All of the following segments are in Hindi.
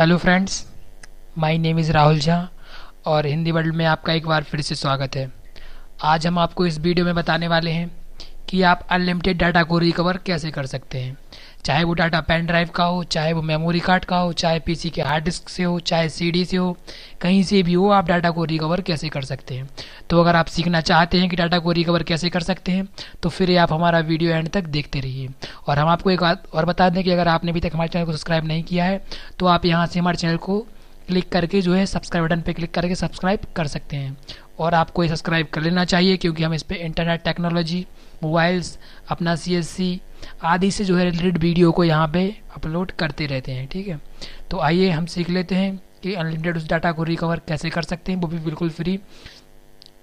hello friends my name is Rahul Jha और हिंदी वर्ल्ड में आपका एक बार फिर से स्वागत है आज हम आपको इस वीडियो में बताने वाले हैं कि आप अनलिमिटेड डाटा को रिकवर कैसे कर सकते हैं चाहे वो डाटा पेन ड्राइव का हो चाहे वो मेमोरी कार्ड का हो चाहे पीसी के हार्ड डिस्क से हो चाहे सीडी से हो कहीं से भी हो आप डाटा को रिकवर कैसे कर सकते हैं तो अगर आप सीखना चाहते हैं कि डाटा को रिकवर कैसे कर सकते हैं तो फिर आप हमारा वीडियो एंड तक देखते रहिए और हम आपको एक बात और बता दें कि अगर आपने अभी तक हमारे चैनल को सब्सक्राइब नहीं किया है तो आप यहाँ से हमारे चैनल को क्लिक करके जो है सब्सक्राइब बटन पे क्लिक करके सब्सक्राइब कर सकते हैं और आपको ये सब्सक्राइब कर लेना चाहिए क्योंकि हम इस पर इंटरनेट टेक्नोलॉजी मोबाइल्स अपना सी आदि से जो है रिलेटेड वीडियो को यहाँ पे अपलोड करते रहते हैं ठीक है तो आइए हम सीख लेते हैं कि अनलिमिटेड उस डाटा को रिकवर कैसे कर सकते हैं वो भी बिल्कुल फ्री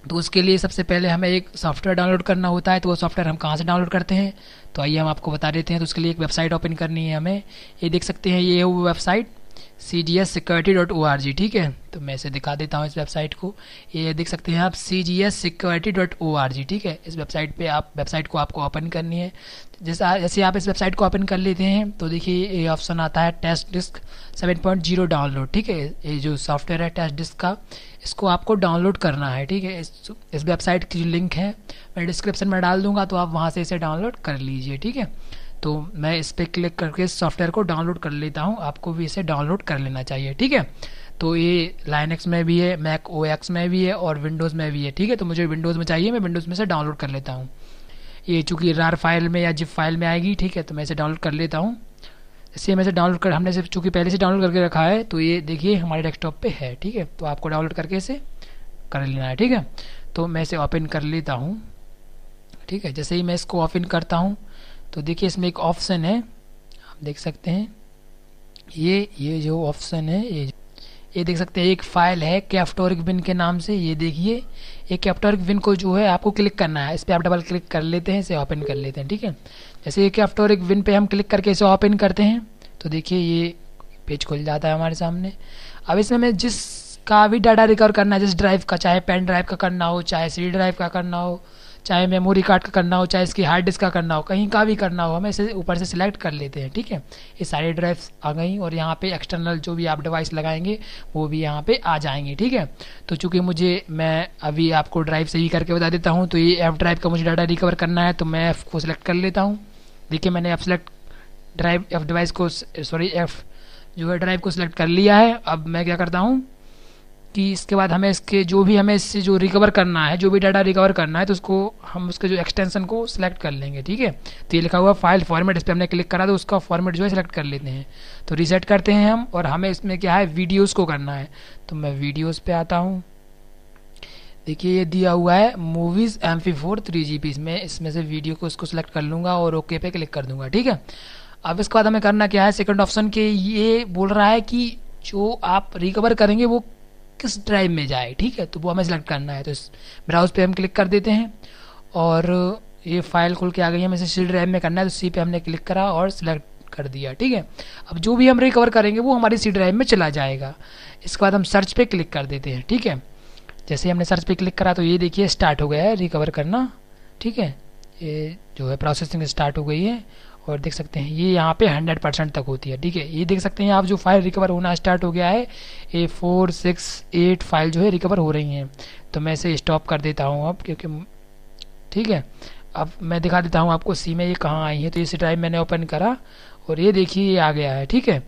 तो उसके लिए सबसे पहले हमें एक सॉफ्टवेयर डाउनलोड करना होता है तो वो सॉफ्टवेयर हम कहाँ से डाउनलोड करते हैं तो आइए हम आपको बता देते हैं तो उसके लिए एक वेबसाइट ओपन करनी है हमें ये देख सकते हैं ये वो website C G S security dot O R G ठीक है तो मैं इसे दिखा देता हूँ इस वेबसाइट को ये देख सकते हैं आप C G S security dot O R G ठीक है इस वेबसाइट पे आप वेबसाइट को आपको ओपन करनी है जैसा जैसे आप इस वेबसाइट को ओपन कर लेते हैं तो देखिए ये ऑप्शन आता है test disk seven point zero download ठीक है ये जो सॉफ्टवेयर है टेस्ट डिस्क का इसको आपको डाउनलोड करना है ठीक है इस, इस वेबसाइट की जो लिंक है मैं डिस्क्रिप्शन में डाल दूंगा तो आप वहाँ से इसे डाउनलोड कर लीजिए ठीक है तो मैं इस पर क्लिक करके सॉफ्टवेयर को डाउनलोड कर लेता हूँ आपको भी इसे डाउनलोड कर लेना चाहिए ठीक है तो ये लाइनक्स में भी है मैक ओ में भी है और विंडोज़ में भी है ठीक है तो मुझे विंडोज़ में चाहिए मैं विंडोज़ में से डाउनलोड कर लेता हूँ ये चूँकि रार फाइल में या जिप फाइल में आएगी ठीक है तो मैं इसे डाउनलोड कर लेता हूँ इसे मैं इसे डाउनलोड कर हमने सिर्फ चूँकि पहले से डाउनलोड करके रखा है तो ये देखिए हमारे डेस्कटॉप पे है ठीक है तो आपको डाउनलोड करके इसे कर लेना है ठीक है तो मैं इसे ओपन कर लेता हूँ ठीक है जैसे ही मैं इसको ओपन करता हूँ तो देखिए इसमें एक ऑप्शन है आप देख सकते हैं ये ये जो ऑप्शन है ये ये देख सकते हैं एक फाइल है कैप्टोरिक बिन के नाम से ये देखिए ये कैप्टोरिक बिन को जो है आपको क्लिक करना है इस पर आप डबल क्लिक कर लेते हैं इसे ओपन कर लेते हैं ठीक है जैसे ये कैप्टोरिक बिन पे हम क्लिक करके इसे ओपन करते हैं तो देखिए ये पेज खुल जाता है हमारे सामने अब इसमें हमें जिसका भी डाटा रिकवर करना है जिस ड्राइव का चाहे पेन ड्राइव का करना हो चाहे सी ड्राइव का करना हो चाहे मेमोरी कार्ड का करना हो चाहे इसकी हार्ड डिस्क का करना हो कहीं का भी करना हो हमें इसे ऊपर से सिलेक्ट कर लेते हैं ठीक है ये सारी ड्राइव्स आ गई और यहाँ पे एक्सटर्नल जो भी आप डिवाइस लगाएंगे वो भी यहाँ पे आ जाएंगे ठीक है तो चूंकि मुझे मैं अभी आपको ड्राइव से ही करके बता देता हूँ तो ये एफ ड्राइव का मुझे डाटा रिकवर करना है तो मैं एफ को सिलेक्ट कर लेता हूँ देखिए मैंने F select drive F device को सॉरी एफ जो है ड्राइव को सिलेक्ट कर लिया है अब मैं क्या करता हूँ कि इसके बाद हमें इसके जो भी हमें इससे जो रिकवर करना है जो भी डाटा रिकवर करना है तो उसको हम उसके जो एक्सटेंशन को सिलेक्ट कर लेंगे ठीक है तो ये लिखा हुआ फाइल फॉर्मेट इस पर हमने क्लिक करा तो उसका फॉर्मेट जो है सिलेक्ट कर लेते हैं तो रिसेट करते हैं हम और हमें इसमें क्या है वीडियोज़ को करना है तो मैं वीडियोज़ पर आता हूँ देखिए ये दिया हुआ है movies M P four three G P इसमें इसमें से वीडियो को इसको सिलेक्ट कर लूँगा और ओके पे क्लिक कर दूंगा ठीक है अब इसके बाद हमें करना क्या है सेकंड ऑप्शन के ये बोल रहा है कि जो आप रिकवर करेंगे वो किस ड्राइव में जाए ठीक है तो वो हमें सेलेक्ट करना है तो इस ब्राउज पे हम क्लिक कर देते हैं और ये फाइल खुल के आ गई है हमें सी ड्राइव में करना है तो सी पे हमने क्लिक करा और सिलेक्ट कर दिया ठीक है अब जो भी हम रिकवर करेंगे वो हमारी सी ड्राइव में चला जाएगा इसके बाद हम सर्च पे क्लिक कर देते हैं ठीक है जैसे हमने सर्च पे क्लिक करा तो ये देखिए स्टार्ट हो गया है रिकवर करना ठीक है ये जो है प्रोसेसिंग स्टार्ट हो गई है और देख सकते हैं ये यहाँ पे 100 परसेंट तक होती है ठीक है ये देख सकते हैं आप जो फाइल रिकवर होना स्टार्ट हो गया है ये फोर सिक्स एट फाइल जो है रिकवर हो रही हैं तो मैं इसे स्टॉप कर देता हूँ अब क्योंकि ठीक है अब मैं दिखा देता हूँ आपको सी में ये कहाँ आई है तो इसी टाइम मैंने ओपन करा और ये देखिए ये आ गया है ठीक है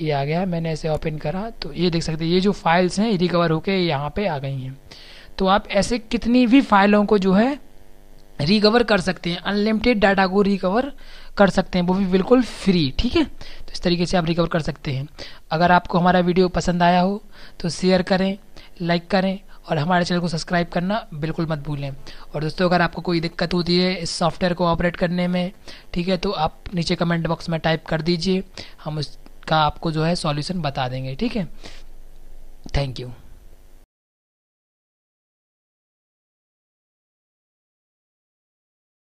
ये आ गया मैंने ऐसे ओपन करा तो ये देख सकते हैं ये जो फाइल्स हैं ये रिकवर होके यहाँ पे आ गई हैं तो आप ऐसे कितनी भी फाइलों को जो है रिकवर कर सकते हैं अनलिमिटेड डाटा को रिकवर कर सकते हैं वो भी बिल्कुल फ्री ठीक है तो इस तरीके से आप रिकवर कर सकते हैं अगर आपको हमारा वीडियो पसंद आया हो तो शेयर करें लाइक करें और हमारे चैनल को सब्सक्राइब करना बिल्कुल मत भूलें और दोस्तों अगर आपको कोई दिक्कत होती है इस सॉफ्टवेयर को ऑपरेट करने में ठीक है तो आप नीचे कमेंट बॉक्स में टाइप कर दीजिए हम उसका आपको जो है सॉल्यूशन बता देंगे ठीक है थैंक यू